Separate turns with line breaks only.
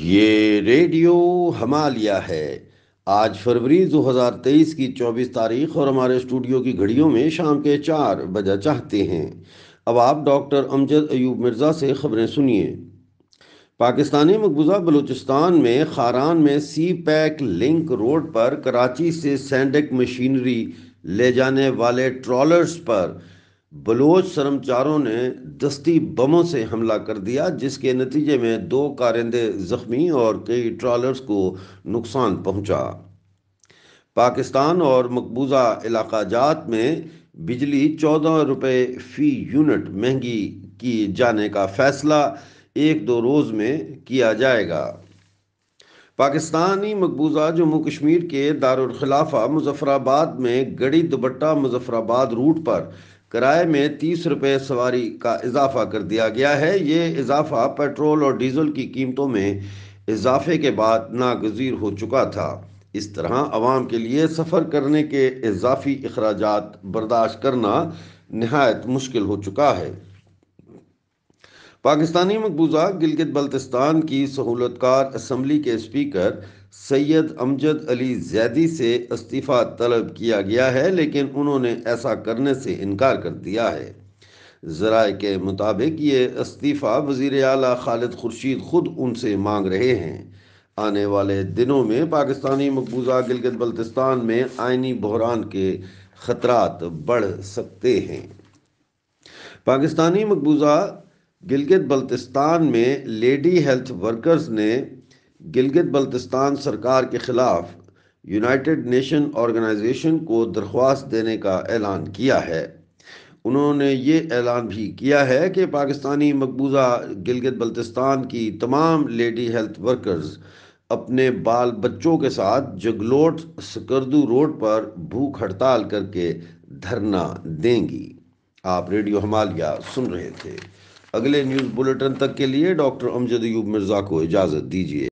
ये रेडियो हमालिया है आज फरवरी 2023 की 24 तारीख और हमारे स्टूडियो की घड़ियों में शाम के चार बजा चाहते हैं अब आप डॉक्टर अमजद अयूब मिर्ज़ा से खबरें सुनिए पाकिस्तानी मकबूजा बलूचिस्तान में खारान में सी पैक लिंक रोड पर कराची से सैंडक मशीनरी ले जाने वाले ट्रॉलर्स पर बलोच शर्मचारों ने दस्ती बमों से हमला कर दिया जिसके नतीजे में दो कारिंदे जख्मी और कई ट्रॉलर्स को नुकसान पहुंचा पाकिस्तान और मकबूजा इलाका जात में बिजली चौदह रुपये फ़ी यूनिट महंगी की जाने का फैसला एक दो रोज़ में किया जाएगा पाकिस्तानी मकबूजा जम्मू कश्मीर के दारखिलाफा मुजफ्फराबाद में गड़ी दुबट्टा मुजफ्फराबाद रूट पर किराए में तीस रुपये सवारी का इजाफा कर दिया गया है ये इजाफा पेट्रोल और डीजल की कीमतों में इजाफे के बाद नागजीर हो चुका था इस तरह आवाम के लिए सफ़र करने के इजाफी अखराज बर्दाश्त करना नहायत मुश्किल हो चुका है पाकिस्तानी मकबूजा गिलगित बल्तिस्तान की सहूलतकार असम्बली के स्पीकर सैयद अमजद अली जैदी से इस्तीफ़ा तलब किया गया है लेकिन उन्होंने ऐसा करने से इनकार कर दिया है ज़राए के मुताबिक ये इस्तीफ़ा वज़ी अली खालिद खुर्शीद खुद उनसे मांग रहे हैं आने वाले दिनों में पाकिस्तानी मकबूजा गिलगित बल्तिस्तान में आइनी बहरान के ख़तरात बढ़ सकते हैं पाकिस्तानी मकबूजा गिलगित बल्तिस्तान में लेडी हेल्थ वर्कर्स ने गिलगित बल्तिस्तान सरकार के खिलाफ यूनाइटेड नेशन ऑर्गेनाइजेशन को दरख्वास्त देने का ऐलान किया है उन्होंने ये ऐलान भी किया है कि पाकिस्तानी मकबूजा गिलगित बल्तिस्तान की तमाम लेडी हेल्थ वर्कर्स अपने बाल बच्चों के साथ जगलोट सकर्दू रोड पर भूख हड़ताल करके धरना देंगी आप रेडियो हमालिया सुन रहे थे अगले न्यूज़ बुलेटिन तक के लिए डॉक्टर अमजद यूब मिर्ज़ा को इजाज़त दीजिए